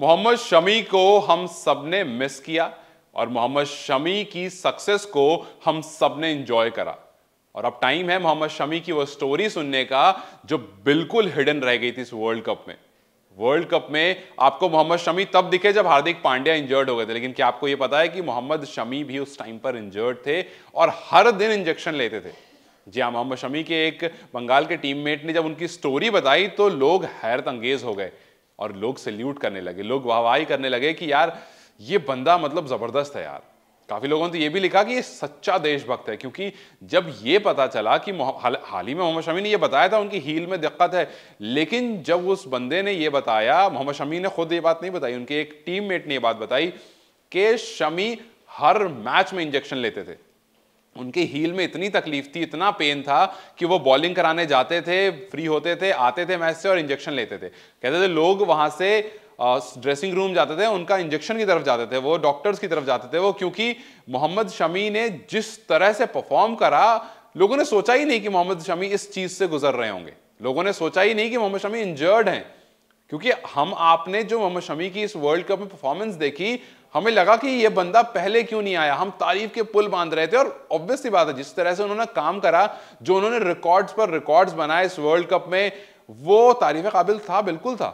मोहम्मद शमी को हम सब ने मिस किया और मोहम्मद शमी की सक्सेस को हम सब ने इंजॉय करा और अब टाइम है मोहम्मद शमी की वो स्टोरी सुनने का जो बिल्कुल हिडन रह गई थी इस वर्ल्ड कप में वर्ल्ड कप में आपको मोहम्मद शमी तब दिखे जब हार्दिक पांड्या इंजर्ड हो गए थे लेकिन क्या आपको ये पता है कि मोहम्मद शमी भी उस टाइम पर इंजर्ड थे और हर दिन इंजेक्शन लेते थे जी हाँ मोहम्मद शमी के एक बंगाल के टीममेट ने जब उनकी स्टोरी बताई तो लोग हैरत अंगेज हो गए और लोग सल्यूट करने लगे लोग वाहवाही करने लगे कि यार ये बंदा मतलब ज़बरदस्त है यार काफ़ी लोगों ने तो ये भी लिखा कि ये सच्चा देशभक्त है क्योंकि जब ये पता चला कि हाल ही में मोहम्मद शमी ने ये बताया था उनकी हील में दिक्कत है लेकिन जब उस बंदे ने ये बताया मोहम्मद शमी ने खुद ये बात नहीं बताई उनके एक टीममेट ने ये बात बताई कि शमी हर मैच में इंजेक्शन लेते थे उनके हील में इतनी तकलीफ थी इतना पेन था कि वो बॉलिंग कराने जाते थे फ्री होते थे आते थे मैच से और इंजेक्शन लेते थे कहते थे लोग वहां से ड्रेसिंग रूम जाते थे उनका इंजेक्शन की तरफ जाते थे वो डॉक्टर्स की तरफ जाते थे वो क्योंकि मोहम्मद शमी ने जिस तरह से परफॉर्म करा लोगों ने सोचा ही नहीं कि मोहम्मद शमी इस चीज से गुजर रहे होंगे लोगों ने सोचा ही नहीं कि मोहम्मद शमी इंजर्ड हैं क्योंकि हम आपने जो मोहम्मद शमी की इस वर्ल्ड कप में परफॉर्मेंस देखी हमें लगा कि ये बंदा पहले क्यों नहीं आया हम तारीफ के पुल बांध रहे थे और ऑब्वियसली बात है जिस तरह से उन्होंने काम करा जो उन्होंने रिकॉर्ड्स पर रिकॉर्ड्स बनाए इस वर्ल्ड कप में वो तारीफ काबिल था बिल्कुल था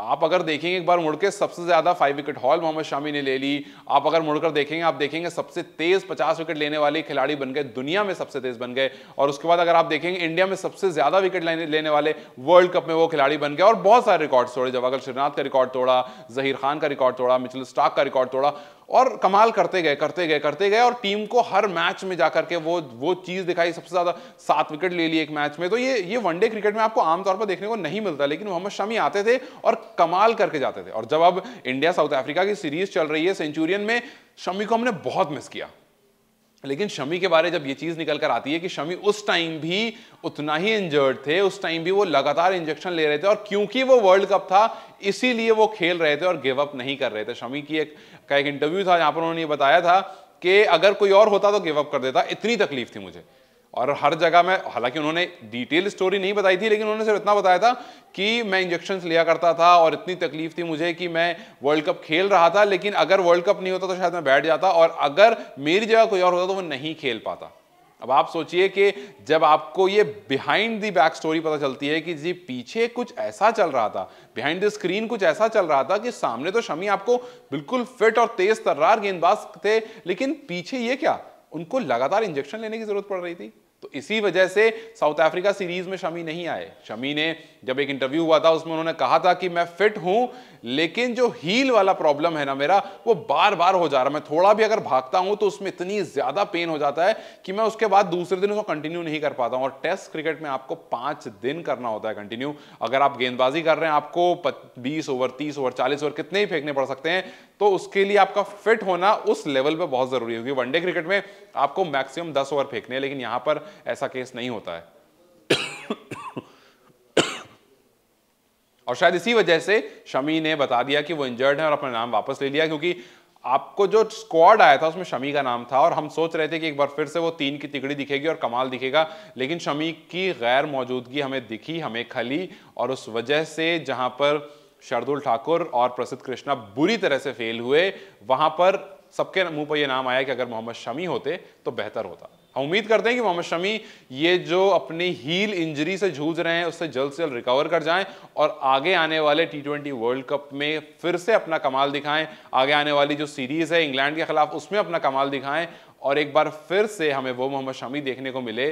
आप अगर देखेंगे एक बार मुड़के सबसे ज्यादा five wicket haul Mohammed Shami ने ले ली आप अगर मुड़कर देखेंगे आप देखेंगे सबसे तेज पचास विकेट लेने वाले खिलाड़ी बन गए दुनिया में सबसे तेज बन गए और उसके बाद अगर आप देखेंगे इंडिया में सबसे ज्यादा विकेट लेने वाले वर्ल्ड कप में वो खिलाड़ी बन गए और बहुत सारे रिकॉर्ड तोड़े जवाहर श्रीनाथ का रिकॉर्ड तोड़ा जहीर खान का रिकॉर्ड तोड़ा मिचल स्टाक का रिकॉर्ड तोड़ा और कमाल करते गए करते गए करते गए और टीम को हर मैच में जाकर के वो वो चीज़ दिखाई सबसे ज़्यादा सात विकेट ले लिए एक मैच में तो ये ये वनडे क्रिकेट में आपको आमतौर पर देखने को नहीं मिलता लेकिन मोहम्मद शमी आते थे और कमाल करके जाते थे और जब अब इंडिया साउथ अफ्रीका की सीरीज चल रही है सेंचुरियन में शमी को हमने बहुत मिस किया लेकिन शमी के बारे जब ये चीज़ निकल कर आती है कि शमी उस टाइम भी उतना ही इंजर्ड थे उस टाइम भी वो लगातार इंजेक्शन ले रहे थे और क्योंकि वो वर्ल्ड कप था इसीलिए वो खेल रहे थे और गिव अप नहीं कर रहे थे शमी की एक का एक इंटरव्यू था जहां पर उन्होंने ये बताया था कि अगर कोई और होता तो गिव अप कर देता इतनी तकलीफ थी मुझे और हर जगह में हालांकि उन्होंने डिटेल स्टोरी नहीं बताई थी लेकिन उन्होंने सिर्फ इतना बताया था कि मैं इंजेक्शन लिया करता था और इतनी तकलीफ थी मुझे कि मैं वर्ल्ड कप खेल रहा था लेकिन अगर वर्ल्ड कप नहीं होता तो शायद मैं बैठ जाता और अगर मेरी जगह कोई और होता तो वो नहीं खेल पाता अब आप सोचिए कि जब आपको ये बिहाइंड दी बैक स्टोरी पता चलती है कि जी पीछे कुछ ऐसा चल रहा था बिहाइंड द स्क्रीन कुछ ऐसा चल रहा था कि सामने तो शमी आपको बिल्कुल फिट और तेज तर्रार गेंदबाज थे लेकिन पीछे ये क्या उनको लगातार इंजेक्शन लेने की जरूरत पड़ रही थी तो इसी वजह से साउथ अफ्रीका सीरीज में शमी नहीं आए शमी ने जब एक इंटरव्यू हुआ था उसमें उन्होंने कहा था कि मैं फिट हूं लेकिन जो हील वाला प्रॉब्लम है ना मेरा वो बार बार हो जा रहा है मैं थोड़ा भी अगर भागता हूं तो उसमें इतनी ज्यादा पेन हो जाता है कि मैं उसके बाद दूसरे दिन उसको कंटिन्यू नहीं कर पाता हूं और टेस्ट क्रिकेट में आपको पांच दिन करना होता है कंटिन्यू अगर आप गेंदबाजी कर रहे हैं आपको बीस ओवर तीस ओवर चालीस ओवर कितने ही फेंकने पड़ सकते हैं तो उसके लिए आपका फिट होना उस लेवल पर बहुत जरूरी होगी वनडे क्रिकेट में आपको मैक्सिमम दस ओवर फेंकने हैं लेकिन यहां पर ऐसा केस नहीं होता है और शायद इसी वजह से शमी ने बता दिया कि वो इंजर्ड है और अपना नाम वापस ले लिया क्योंकि आपको जो स्क्वाड आया था उसमें शमी का नाम था और हम सोच रहे थे कि एक बार फिर से वो तीन की तिगड़ी दिखेगी और कमाल दिखेगा लेकिन शमी की गैर मौजूदगी हमें दिखी हमें खली और उस वजह से जहां पर शार्दुल ठाकुर और प्रसिद्ध कृष्णा बुरी तरह से फेल हुए वहां पर सबके मुंह पर यह नाम आया कि अगर मोहम्मद शमी होते तो बेहतर होता उम्मीद करते हैं कि मोहम्मद शमी ये जो अपनी हील इंजरी से जूझ रहे हैं उससे जल्द से जल्द रिकवर कर जाएं और आगे आने वाले टी ट्वेंटी वर्ल्ड कप में फिर से अपना कमाल दिखाएं आगे आने वाली जो सीरीज़ है इंग्लैंड के खिलाफ उसमें अपना कमाल दिखाएं और एक बार फिर से हमें वो मोहम्मद शमी देखने को मिले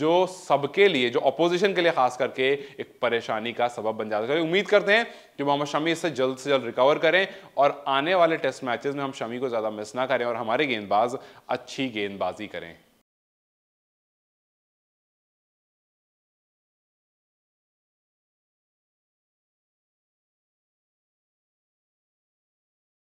जो सबके लिए जो अपोजिशन के लिए खास करके एक परेशानी का सबब बन जाता है तो उम्मीद करते हैं कि मोहम्मद शमी इससे जल्द से जल्द रिकवर करें और आने वाले टेस्ट मैचेस में हम शमी को ज़्यादा मिस ना करें और हमारे गेंदबाज अच्छी गेंदबाजी करें